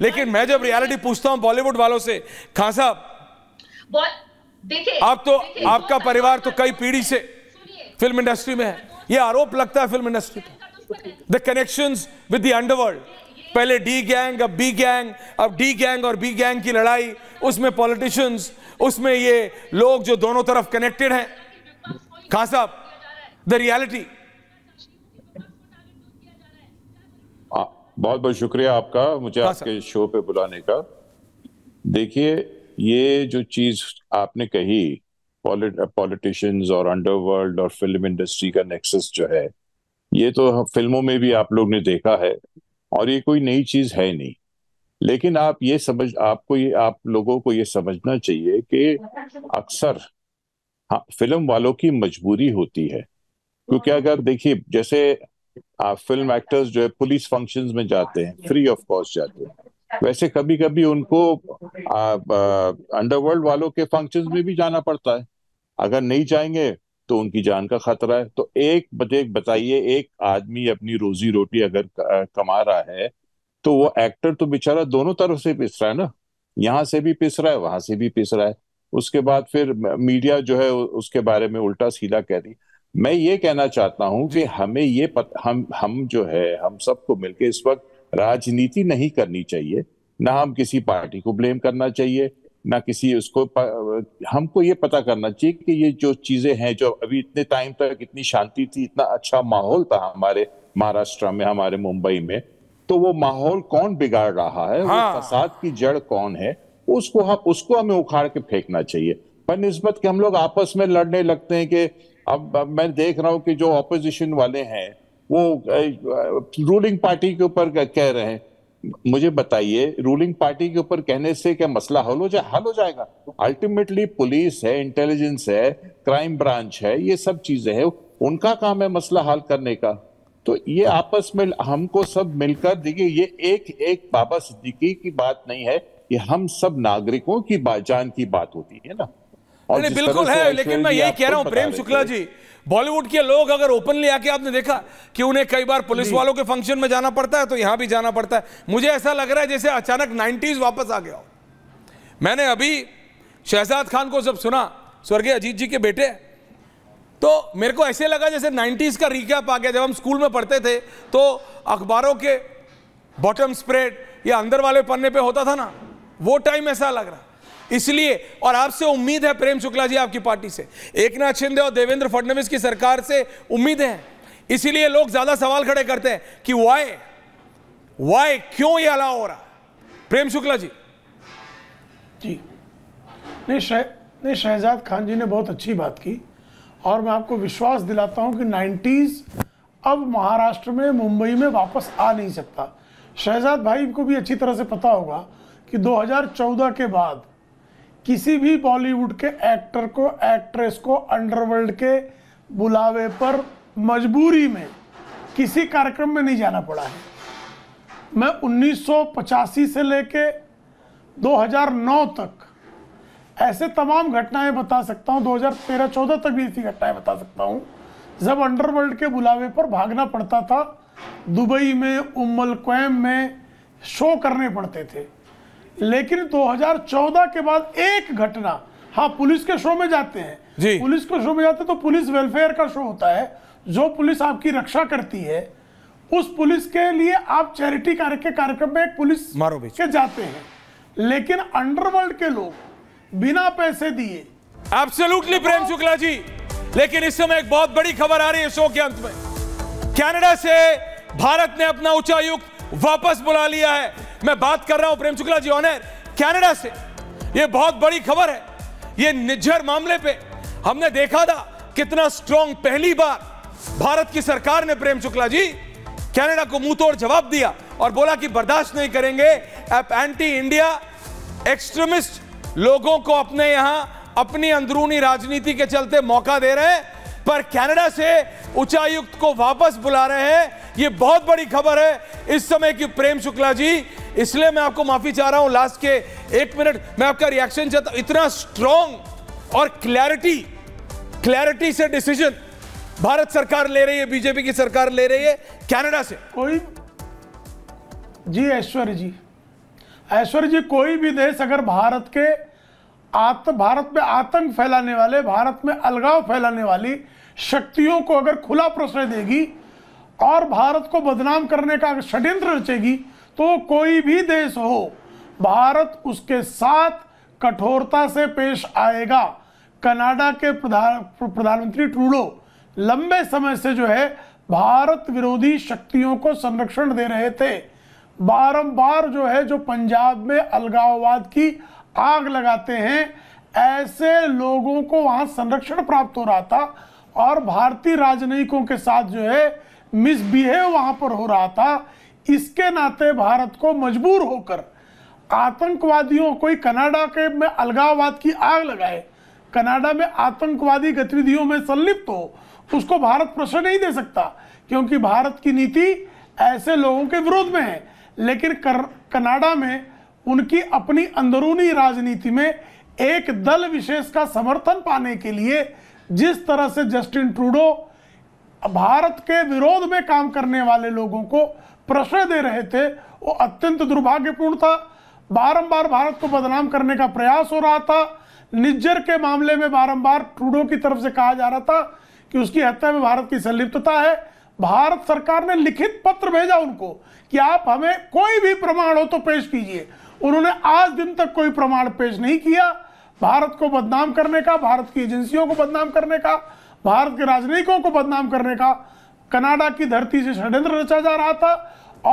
लेकिन मैं जब रियलिटी पूछता हूं बॉलीवुड वालों से खान साहब आप तो आपका परिवार तो कई पीढ़ी से फिल्म इंडस्ट्री में है ये आरोप लगता है फिल्म इंडस्ट्री पर the connection with the underworld पहले डी गैंग अब बी गैंग अब डी गैंग और बी गैंग की लड़ाई उसमें पॉलिटिशियंस उसमें ये लोग जो दोनों तरफ कनेक्टेड हैं खान साहब द रियलिटी बहुत बहुत शुक्रिया आपका मुझे हाँ, आपके शो पे बुलाने का देखिए ये जो चीज आपने कही पॉलिटिशियंस और अंडरवर्ल्ड और फिल्म इंडस्ट्री का नेक्सस जो है ये तो फिल्मों में भी आप लोग ने देखा है और ये कोई नई चीज है नहीं लेकिन आप ये समझ आपको ये आप लोगों को ये समझना चाहिए कि अक्सर हाँ फिल्म वालों की मजबूरी होती है क्योंकि अगर देखिए जैसे फिल्म एक्टर्स जो है पुलिस फंक्शंस में जाते हैं फ्री ऑफ कॉस्ट जाते हैं वैसे कभी कभी उनको अंडरवर्ल्ड वालों के फंक्शंस में भी जाना पड़ता है अगर नहीं जाएंगे तो उनकी जान का खतरा है तो एक एक बताइए एक आदमी अपनी रोजी रोटी अगर कमा रहा है तो वो एक्टर तो बेचारा दोनों तरफ से पिस रहा है ना यहाँ से भी पिस रहा है वहां से भी पिस रहा है उसके बाद फिर मीडिया जो है उसके बारे में उल्टा सीधा कह रही मैं ये कहना चाहता हूं कि हमें ये पत, हम हम जो है हम सबको मिलकर इस वक्त राजनीति नहीं करनी चाहिए ना हम किसी पार्टी को ब्लेम करना चाहिए ना किसी उसको प, हमको ये पता करना चाहिए कि ये जो चीजें हैं जो अभी इतने टाइम तक इतनी शांति थी इतना अच्छा माहौल था हमारे महाराष्ट्र में हमारे मुंबई में तो वो माहौल कौन बिगाड़ रहा है हाँ। वो फसाद की जड़ कौन है उसको हम उसको हमें उखाड़ के फेंकना चाहिए पर नस्बत के हम लोग आपस में लड़ने लगते हैं कि अब, मैं देख रहा हूँ कि जो अपोजिशन वाले हैं वो रूलिंग पार्टी के ऊपर कह रहे हैं मुझे बताइए रूलिंग पार्टी के ऊपर कहने से क्या मसला हल हो जाए हल हो जाएगा अल्टीमेटली पुलिस है इंटेलिजेंस है क्राइम ब्रांच है ये सब चीजें हैं उनका काम है मसला हल करने का तो ये आपस में हमको सब मिलकर देखिए ये एक एक बाबा सिद्दीकी की बात नहीं है ये हम सब नागरिकों की जान की बात होती है ना नहीं बिल्कुल है लेकिन मैं यही कह रहा हूँ प्रेम शुक्ला जी बॉलीवुड के लोग अगर ओपनली आके आपने देखा कि उन्हें कई बार पुलिस वालों के फंक्शन में जाना पड़ता है तो यहाँ भी जाना पड़ता है मुझे ऐसा लग रहा है जैसे अचानक नाइन्टीज वापस आ गया हो मैंने अभी शहजाद खान को जब सुना स्वर्गीय अजीत जी के बेटे तो मेरे को ऐसे लगा जैसे 90s का रिकैप आ गया जब हम स्कूल में पढ़ते थे तो अखबारों के बॉटम स्प्रेड या अंदर वाले पन्ने पे होता था ना वो टाइम ऐसा लग रहा इसलिए और आपसे उम्मीद है प्रेम शुक्ला जी आपकी पार्टी से एक नाथ शिंदे और देवेंद्र फडणवीस की सरकार से उम्मीद है इसीलिए लोग ज्यादा सवाल खड़े करते हैं कि वाई वाई क्यों ये अलाव हो रहा प्रेम शुक्ला जी जी नहीं शह, नहीं शहजाद खान जी ने बहुत अच्छी बात की और मैं आपको विश्वास दिलाता हूं कि नाइन्टीज अब महाराष्ट्र में मुंबई में वापस आ नहीं सकता शहजाद भाई को भी अच्छी तरह से पता होगा कि 2014 के बाद किसी भी बॉलीवुड के एक्टर को एक्ट्रेस को अंडरवर्ल्ड के बुलावे पर मजबूरी में किसी कार्यक्रम में नहीं जाना पड़ा है मैं उन्नीस से लेके 2009 तक ऐसे तमाम घटनाएं बता सकता हूं 2013-14 तक भी ऐसी घटनाएं बता सकता हूं जब अंडरवर्ल्ड के बुलावे पर भागना पड़ता था दुबई में उम्मल क्वैम में शो करने पड़ते थे लेकिन 2014 के बाद एक घटना हाँ पुलिस के शो में जाते हैं जी। पुलिस के शो में जाते हैं तो पुलिस वेलफेयर का शो होता है जो पुलिस आपकी रक्षा करती है उस पुलिस के लिए आप चैरिटी के कार्यक्रम में पुलिस मारो के जाते हैं लेकिन अंडरवर्ल्ड के लोग बिना पैसे दिए एब्सोल्युटली प्रेम शुक्ला जी लेकिन इस समय एक बहुत बड़ी खबर आ रही है शो के अंत में कनाडा से भारत ने अपना उच्चायुक्त वापस बुला लिया है मैं बात कर रहा हूं प्रेम शुक्ला जी ऑनर कैनेडा से ये बहुत बड़ी खबर है ये निज्जर मामले पे हमने देखा था कितना स्ट्रॉन्ग पहली बार भारत की सरकार ने प्रेम शुक्ला जी कनाडा को मुंह तोड़ जवाब दिया और बोला कि बर्दाश्त नहीं करेंगे आप एंटी इंडिया एक्सट्रीमिस्ट लोगों को अपने यहां अपनी अंदरूनी राजनीति के चलते मौका दे रहे हैं पर कनाडा से उच्चायुक्त को वापस बुला रहे हैं यह बहुत बड़ी खबर है इस समय की प्रेम शुक्ला जी इसलिए मैं आपको माफी चाह रहा हूं लास्ट के एक मिनट मैं आपका रिएक्शन चाहता हूं इतना स्ट्रॉन्ग और क्लैरिटी क्लैरिटी से डिसीजन भारत सरकार ले रही है बीजेपी की सरकार ले रही है कैनेडा से कोई जी ऐश्वर्य जी ऐश्वर्य जी कोई भी देश अगर भारत के आत भारत में आतंक फैलाने वाले भारत में अलगाव फैलाने वाली शक्तियों को अगर खुला प्रश्रय देगी और भारत को बदनाम करने का षड्यंत्र रचेगी तो कोई भी देश हो भारत उसके साथ कठोरता से पेश आएगा कनाडा के प्रधान प्रधानमंत्री ट्रूडो लंबे समय से जो है भारत विरोधी शक्तियों को संरक्षण दे रहे थे बारंबार जो है जो पंजाब में अलगाववाद की आग लगाते हैं ऐसे लोगों को वहां संरक्षण प्राप्त हो रहा था और भारतीय राजनयिकों के साथ जो है मिसबिहेव वहां पर हो रहा था इसके नाते भारत को मजबूर होकर आतंकवादियों कोई कनाडा के में अलगाववाद की आग लगाए कनाडा में आतंकवादी गतिविधियों में संलिप्त हो उसको भारत प्रश्न नहीं दे सकता क्योंकि भारत की नीति ऐसे लोगों के विरोध में है लेकिन कर, कनाडा में उनकी अपनी अंदरूनी राजनीति में एक दल विशेष का समर्थन पाने के लिए जिस तरह से जस्टिन ट्रूडो भारत के विरोध में काम करने वाले लोगों को प्रश्रय दे रहे थे वो अत्यंत दुर्भाग्यपूर्ण था बारंबार भारत को बदनाम करने का प्रयास हो रहा था निज्जर के मामले में बारंबार ट्रूडो की तरफ से कहा जा रहा था कि उसकी हत्या में भारत की संलिप्तता है भारत सरकार ने लिखित पत्र भेजा उनको कि आप हमें कोई भी प्रमाण हो तो पेश कीजिए उन्होंने आज दिन तक कोई प्रमाण पेश नहीं किया भारत को बदनाम करने का भारत की एजेंसियों को बदनाम करने का भारत के राजनयिकों को बदनाम करने का कनाडा की धरती से षड्यंत्र रचा जा रहा था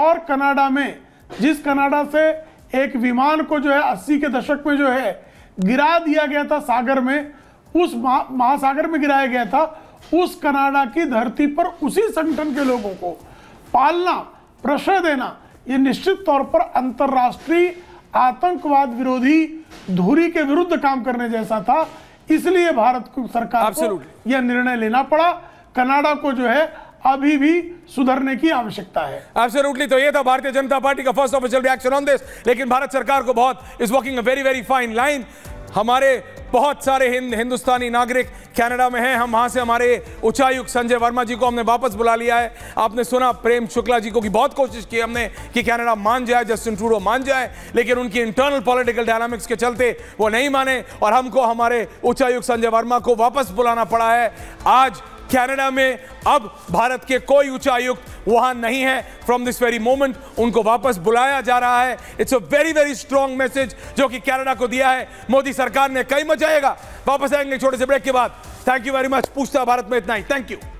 और कनाडा में जिस कनाडा से एक विमान को जो है अस्सी के दशक में जो है गिरा दिया गया था सागर में उस महासागर में गिराया गया था उस कनाडा की धरती पर उसी संगठन के लोगों को पालना प्रश्रय देना ये निश्चित तौर पर अंतर्राष्ट्रीय आतंकवाद विरोधी धुरी के विरुद्ध काम करने जैसा था इसलिए भारत को सरकार को यह निर्णय लेना पड़ा कनाडा को जो है अभी भी सुधरने की आवश्यकता है आपसे रूटली तो ये था भारतीय जनता पार्टी का first official reaction on this लेकिन भारत सरकार को बहुत is walking very very fine line हमारे बहुत सारे हिंद हिंदुस्तानी नागरिक कनाडा में हैं हम वहाँ से हमारे उच्चायुक्त संजय वर्मा जी को हमने वापस बुला लिया है आपने सुना प्रेम शुक्ला जी को कि बहुत कोशिश की हमने कि कनाडा मान जाए जस्टिन ट्रूडो मान जाए लेकिन उनकी इंटरनल पॉलिटिकल डायनामिक्स के चलते वो नहीं माने और हमको हमारे उच्चायुक्त संजय वर्मा को वापस बुलाना पड़ा है आज कनाडा में अब भारत के कोई उच्चायुक्त वहां नहीं है फ्रॉम दिस वेरी मोमेंट उनको वापस बुलाया जा रहा है it's a very very strong message जो कि कनाडा को दिया है मोदी सरकार ने कई मचाएगा वापस आएंगे छोटे से ब्रेक के बाद थैंक यू वेरी मच पूछता भारत में इतना ही थैंक यू